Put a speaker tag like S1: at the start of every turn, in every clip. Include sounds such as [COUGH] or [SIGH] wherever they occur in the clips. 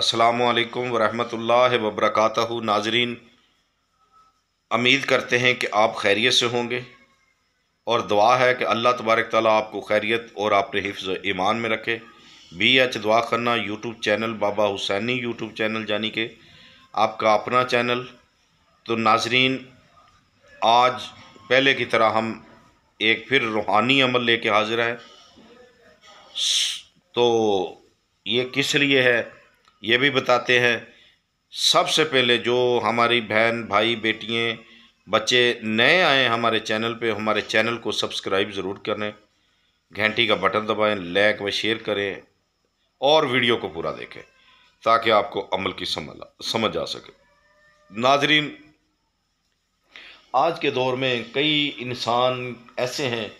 S1: असलकम वरहमल वबरक नाजरीन उम्मीद करते हैं कि आप खैरियत से होंगे और दुआ है कि अल्लाह तबारक ताली आपको खैरियत और आपने हिफ्ज़ ईमान में रखे B H Dawakhana YouTube channel Baba Husaini YouTube channel यानी कि आपका अपना चैनल तो नाजरीन आज पहले की तरह हम एक फिर रूहानी अमल लेके हाजिर हैं तो ये किस लिए है ये भी बताते हैं सबसे पहले जो हमारी बहन भाई बेटियाँ बच्चे नए आए हमारे चैनल पे हमारे चैनल को सब्सक्राइब ज़रूर करें घंटी का बटन दबाएं लाइक व शेयर करें और वीडियो को पूरा देखें ताकि आपको अमल की समझ समझ आ सके नाजरीन आज के दौर में कई इंसान ऐसे हैं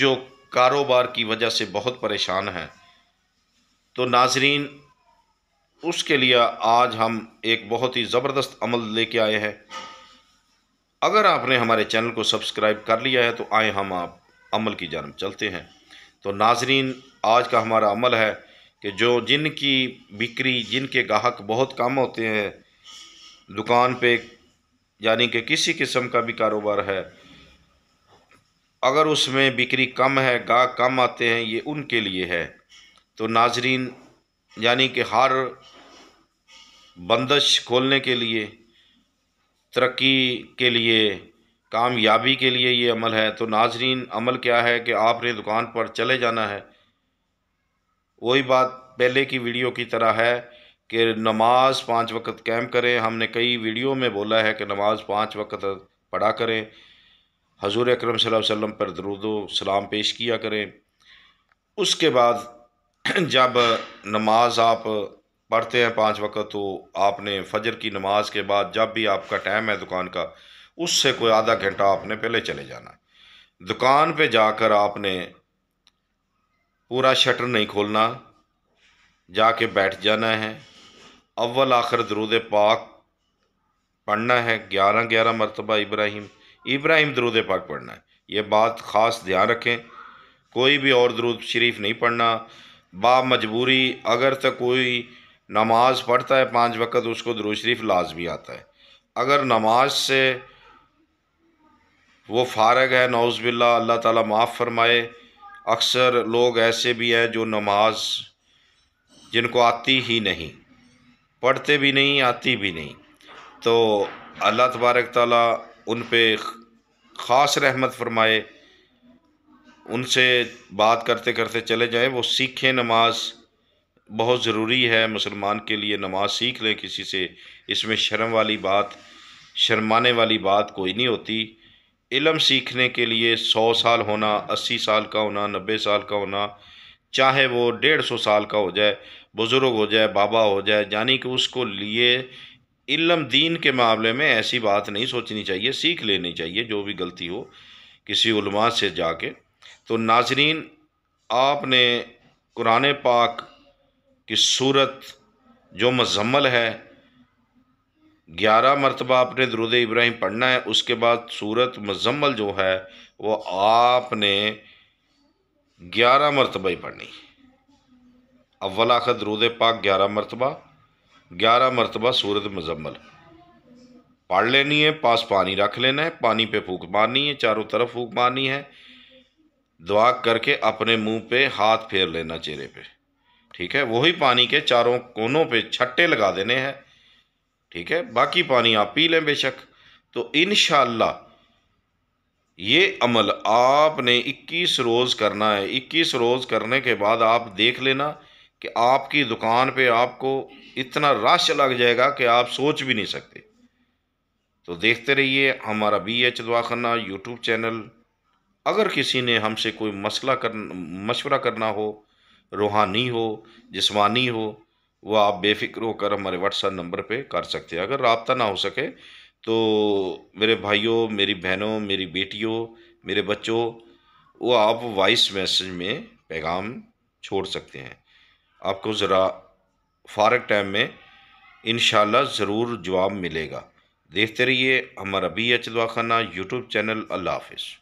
S1: जो कारोबार की वजह से बहुत परेशान हैं तो नाजरीन उसके लिए आज हम एक बहुत ही ज़बरदस्त अमल लेके आए हैं अगर आपने हमारे चैनल को सब्सक्राइब कर लिया है तो आए हम आप अमल की जानब चलते हैं तो नाजरीन आज का हमारा अमल है कि जो जिनकी बिक्री जिनके गाहक बहुत कम होते हैं दुकान पे यानी कि किसी किस्म का भी कारोबार है अगर उसमें बिक्री कम है गाहक कम आते हैं ये उनके लिए है तो नाजरीन यानी कि हर बंदश खोलने के लिए तरक्की के लिए कामयाबी के लिए ये अमल है तो नाजरीन अमल क्या है कि आपने दुकान पर चले जाना है वही बात पहले की वीडियो की तरह है कि नमाज पाँच वक्त कैम करें हमने कई वीडियो में बोला है कि नमाज पाँच वक्त पढ़ा करें हजूर अक्रम वसम पर दरुदो सलाम पेश किया करें उसके बाद [CLEARS THROAT] जब नमाज आप पढ़ते हैं पांच वक्त तो आपने फजर की नमाज के बाद जब भी आपका टाइम है दुकान का उससे कोई आधा घंटा आपने पहले चले जाना है दुकान पे जाकर आपने पूरा शटर नहीं खोलना जाके बैठ जाना है अव्वल आखिर दरूद पाक पढ़ना है ग्यारह ग्यारह मरतबा इब्राहिम इब्राहिम दरूद पाक पढ़ना है ये बात ख़ास ध्यान रखें कोई भी और दरूद शरीफ नहीं पढ़ना बा मजबूरी अगर तक तो कोई नमाज़ पढ़ता है पांच वक्त उसको दरुज शरीफ लाजमी आता है अगर नमाज से वो फारग है नौज़बिल्ला अल्लाह ताला माफ़ फरमाए अक्सर लोग ऐसे भी हैं जो नमाज जिनको आती ही नहीं पढ़ते भी नहीं आती भी नहीं तो अल्लाह तबारक ताली उन पर ख़ास रहमत फरमाए उनसे बात करते करते चले जाएं वो सीखें नमाज़ बहुत ज़रूरी है मुसलमान के लिए नमाज़ सीख लें किसी से इसमें शर्म वाली बात शर्माने वाली बात कोई नहीं होती इलम सीखने के लिए सौ साल होना अस्सी साल का होना नब्बे साल का होना चाहे वो डेढ़ सौ साल का हो जाए बुज़ुर्ग हो जाए बाबा हो जाए यानी कि उसको लिए इलम दीन के मामले में ऐसी बात नहीं सोचनी चाहिए सीख लेनी चाहिए जो भी गलती हो किसी उलमा से जाके तो नाजरीन आपने कुरान पाक की सूरत जो मजम्मल है ग्यारह मरतबा आपने दरुद इब्राहिम पढ़ना है उसके बाद सूरत मजम्मल जो है वो आपने ग्यारह मरतबा ही पढ़नी अव्वल आखिर दरुद पाक ग्यारह मरतबा ग्यारह मरतबा सूरत मजम्मल पढ़ लेनी है पास पानी रख लेना है पानी पे फूक मारनी है चारों तरफ फूक मारनी है दुआ करके अपने मुंह पे हाथ फेर लेना चेहरे पे ठीक है वही पानी के चारों कोनों पे छट्टे लगा देने हैं ठीक है बाकी पानी आप पी लें बेशक तो इन ये अमल आपने 21 रोज़ करना है 21 रोज़ करने के बाद आप देख लेना कि आपकी दुकान पे आपको इतना रश लग जाएगा कि आप सोच भी नहीं सकते तो देखते रहिए हमारा B H Dawakhana YouTube channel अगर किसी ने हमसे कोई मसला कर मशवरा करना हो रूहानी हो जिस्मानी हो वो आप बेफिक्र होकर हमारे व्हाट्सएप नंबर पे कर सकते हैं अगर रबता ना हो सके तो मेरे भाइयों मेरी बहनों मेरी बेटियों मेरे बच्चों वो आप वॉइस मैसेज में पैगाम छोड़ सकते हैं आपको ज़रा फारग टाइम में इन ज़रूर जवाब मिलेगा देखते रहिए हमारा B H Dawakhana YouTube channel अल्लाह हाफिज़